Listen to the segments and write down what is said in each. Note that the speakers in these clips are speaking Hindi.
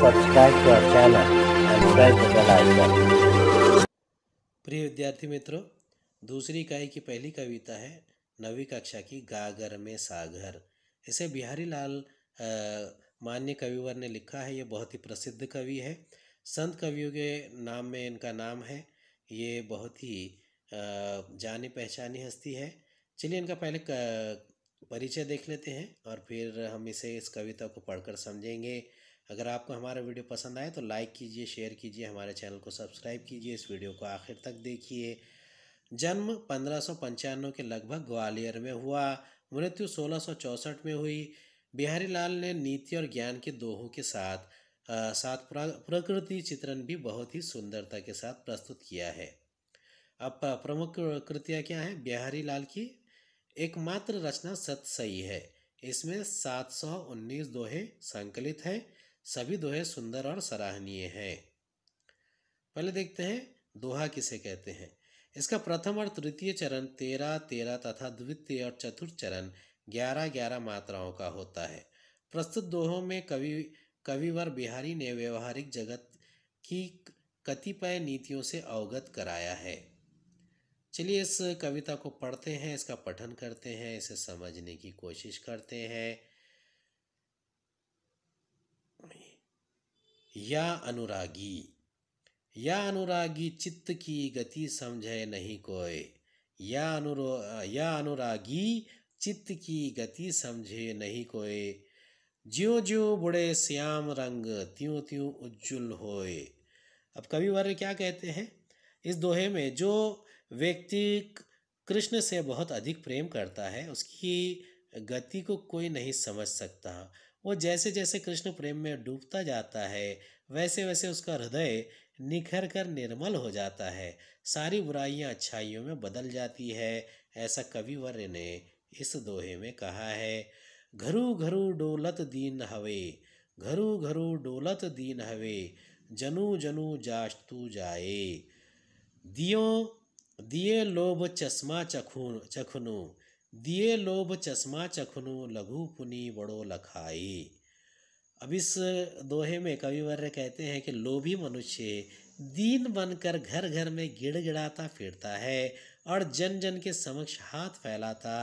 आइकन प्रिय विद्यार्थी मित्रों दूसरी इकाई की पहली कविता है नवी कक्षा की गागर में सागर इसे बिहारी लाल मान्य कविवर ने लिखा है ये बहुत ही प्रसिद्ध कवि है संत कवियों के नाम में इनका नाम है ये बहुत ही जानी पहचानी हस्ती है चलिए इनका पहले परिचय देख लेते हैं और फिर हम इसे इस कविता को पढ़कर समझेंगे अगर आपको हमारा वीडियो पसंद आए तो लाइक कीजिए शेयर कीजिए हमारे चैनल को सब्सक्राइब कीजिए इस वीडियो को आखिर तक देखिए जन्म पंद्रह के लगभग ग्वालियर में हुआ मृत्यु सोलह में हुई बिहारी लाल ने नीति और ज्ञान के दोहों के साथ आ, साथ प्रकृति चित्रण भी बहुत ही सुंदरता के साथ प्रस्तुत किया है अब प्रमुख कृतियाँ क्या हैं बिहारी लाल की एकमात्र रचना सत सही है इसमें 719 दोहे संकलित हैं सभी दोहे सुंदर और सराहनीय हैं पहले देखते हैं दोहा किसे कहते हैं इसका प्रथम और तृतीय चरण तेरह तेरह तथा द्वितीय और चतुर्थ चरण ग्यारह ग्यारह मात्राओं का होता है प्रस्तुत दोहों में कवि कविवर बिहारी ने व्यवहारिक जगत की कतिपय नीतियों से अवगत कराया है चलिए इस कविता को पढ़ते हैं इसका पठन करते हैं इसे समझने की कोशिश करते हैं या अनुरागी या अनुरागी चित्त की गति समझे नहीं कोई या अनुरो या अनुरागी चित्त की गति समझे नहीं कोई ज्यो ज्यो बुढ़े श्याम रंग त्यों त्यों उज्जवल होए अब कवि क्या कहते हैं इस दोहे में जो व्यक्ति कृष्ण से बहुत अधिक प्रेम करता है उसकी गति को कोई नहीं समझ सकता वो जैसे जैसे कृष्ण प्रेम में डूबता जाता है वैसे वैसे उसका हृदय निखर कर निर्मल हो जाता है सारी बुराइयां अच्छाइयों में बदल जाती है ऐसा कविवर्य ने इस दोहे में कहा है घरू घरू डोलत दीन हवे घरू घरू डोलत दीन हवे जनु जनु जास्तु जाए दियो दिए लोभ चश्मा चखू चखनु दिए लोभ चश्मा चखनु लघु पुनि बड़ो लखाई अब इस दोहे में कविवर्य कहते हैं कि लोभी मनुष्य दीन बनकर घर घर में गिड़गिड़ाता फिरता है और जन जन के समक्ष हाथ फैलाता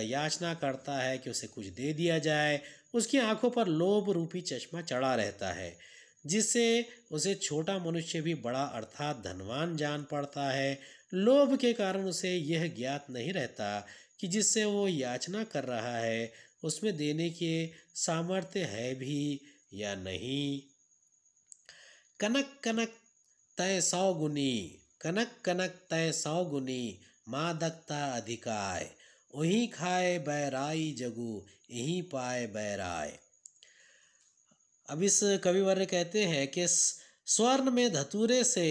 याचना करता है कि उसे कुछ दे दिया जाए उसकी आंखों पर लोभ रूपी चश्मा चढ़ा रहता है जिससे उसे छोटा मनुष्य भी बड़ा अर्थात धनवान जान पड़ता है लोभ के कारण उसे यह ज्ञात नहीं रहता कि जिससे वो याचना कर रहा है उसमें देने के सामर्थ्य है भी या नहीं कनक कनक तय सौ गुनी कनक कनक तय सौ गुनी मादकता अधिकाय वहीं खाए बैराई जगू यहीं पाए बैराय अब इस कविवर्य कहते हैं कि स्वर्ण में धतूरे से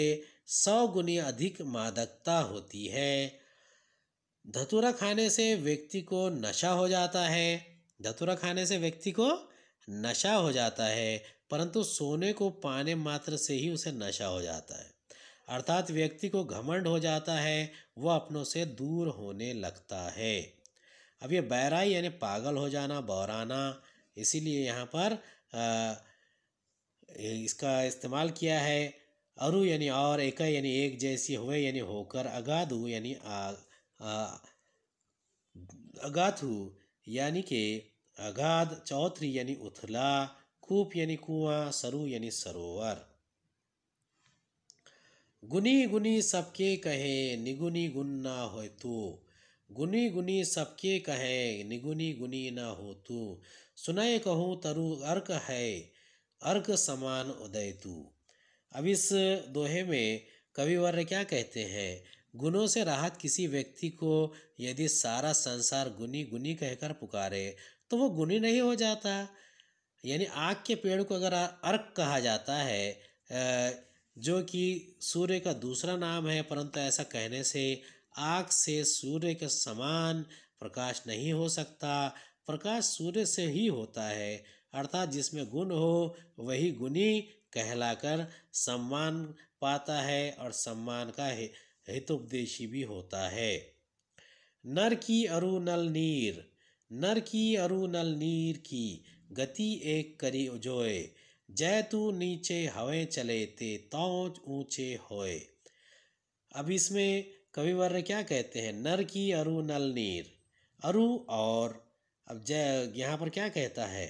सौ गुनी अधिक मादकता होती है धतूरा खाने से व्यक्ति को नशा हो जाता है धतूरा खाने से व्यक्ति को नशा हो जाता है परंतु सोने को पाने मात्र से ही उसे नशा हो जाता है अर्थात व्यक्ति को घमंड हो जाता है वह अपनों से दूर होने लगता है अब ये बैराई यानी पागल हो जाना बौराना इसीलिए यहाँ पर आ, इसका इस्तेमाल किया है अरु यानी और एक यानी एक जैसी हुए यानी होकर अगाधु यानी अगाथु यानी के अगाध चौथरी यानी उथला कूप यानी कुआं सरु यानी सरोवर गुनी गुनी सबके कहे निगुनी गुन ना हो तो गुनी गुनी सबके कहे निगुनी गुनी ना हो तू सुनय कहूँ तरु अर्क है अर्क समान उदय तू अब इस दोहे में कविवर क्या कहते हैं गुनों से राहत किसी व्यक्ति को यदि सारा संसार गुनी गुनी कहकर पुकारे तो वो गुनी नहीं हो जाता यानी आग के पेड़ को अगर अर्क कहा जाता है जो कि सूर्य का दूसरा नाम है परंतु ऐसा कहने से आग से सूर्य के समान प्रकाश नहीं हो सकता प्रकाश सूर्य से ही होता है अर्थात जिसमें गुण हो वही गुणी कहलाकर सम्मान पाता है और सम्मान का है हितोपदेशी भी होता है नर की अरु नल नीर नर की अरु नल नीर की गति एक करी उजोए जय तू नीचे हवें चले ते तो ऊँचे होए अब इसमें कविवर ने क्या कहते हैं नर की अरु नल नीर अरु और अब जय यहाँ पर क्या कहता है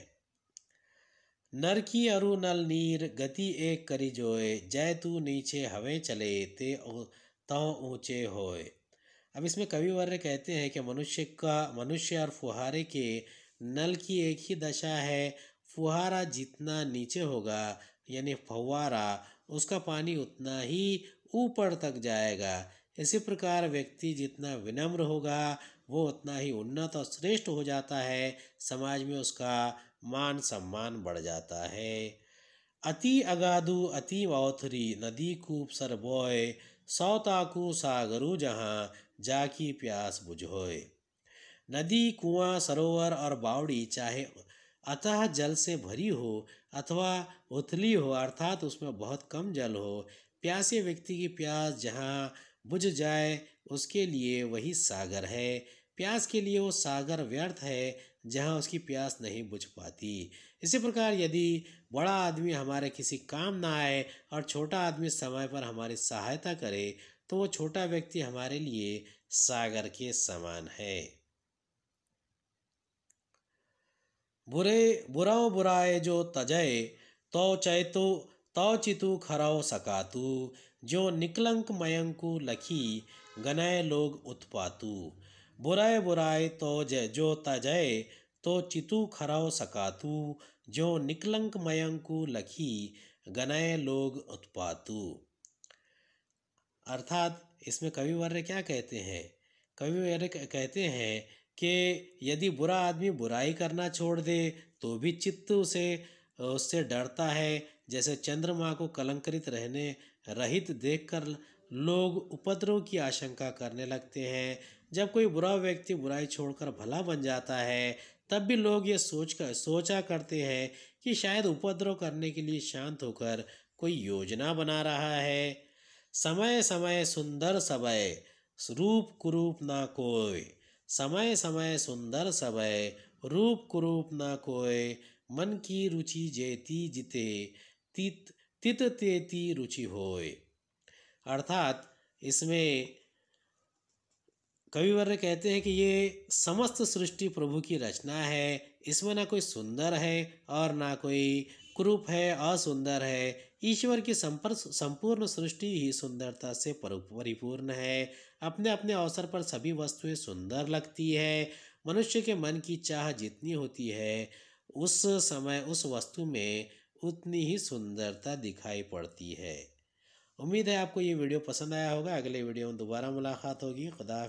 नर की अरु नल नीर गति एक करी जोए जय तू नीचे हवें चले ते और तव ऊँचे होए अब इसमें कवि वर्य कहते हैं कि मनुष्य का मनुष्य और फुहारे के नल की एक ही दशा है फुहारा जितना नीचे होगा यानी फुहारा उसका पानी उतना ही ऊपर तक जाएगा इसी प्रकार व्यक्ति जितना विनम्र होगा वो उतना ही उन्नत और श्रेष्ठ हो जाता है समाज में उसका मान सम्मान बढ़ जाता है अति अगाधु अति वाथरी नदी कूप सरबोय सौताकू सागरु जहाँ जाकी प्यास बुझोए नदी कुआं सरोवर और बावड़ी चाहे अतः जल से भरी हो अथवा उथली हो अर्थात उसमें बहुत कम जल हो प्यासे व्यक्ति की प्यास जहाँ बुझ जाए उसके लिए वही सागर है प्यास के लिए वो सागर व्यर्थ है जहाँ उसकी प्यास नहीं बुझ पाती इसी प्रकार यदि बड़ा आदमी हमारे किसी काम ना आए और छोटा आदमी समय पर हमारी सहायता करे तो वो छोटा व्यक्ति हमारे लिए सागर के समान है बुरे बुराओ बुराए जो तजय तो चैतु तौ तो चितु खराओ सकातु जो निकलंक मयंकु लखी गनय लोग उत्पातु बुराए बुराए तो जय जो तजय तो चितु खराव सकातु जो निकलंक मयंकु लखी गनय लोग उत्पातु अर्थात इसमें कवि वर्य क्या कहते हैं कवि वर्य कहते हैं कि यदि बुरा आदमी बुराई करना छोड़ दे तो भी चित्त उसे उससे डरता है जैसे चंद्रमा को कलंकृत रहने रहित देखकर लोग उपद्रव की आशंका करने लगते हैं जब कोई बुरा व्यक्ति बुराई छोड़कर भला बन जाता है तब भी लोग ये सोच कर सोचा करते हैं कि शायद उपद्रव करने के लिए शांत होकर कोई योजना बना रहा है समय समय सुंदर सबय रूप कुरूप ना कोय समय समय सुंदर सबय रूप कुरूप ना कोय मन की रुचि जेती जिते तित तित तेती रुचि होय अर्थात इसमें कविवर्य कहते हैं कि ये समस्त सृष्टि प्रभु की रचना है इसमें ना कोई सुंदर है और ना कोई क्रूप है असुंदर है ईश्वर की संपूर्ण सृष्टि ही सुंदरता से परिपूर्ण है अपने अपने अवसर पर सभी वस्तुएं सुंदर लगती है मनुष्य के मन की चाह जितनी होती है उस समय उस वस्तु में उतनी ही सुंदरता दिखाई पड़ती है उम्मीद है आपको ये वीडियो पसंद आया होगा अगले वीडियो में दोबारा मुलाकात होगी खुदा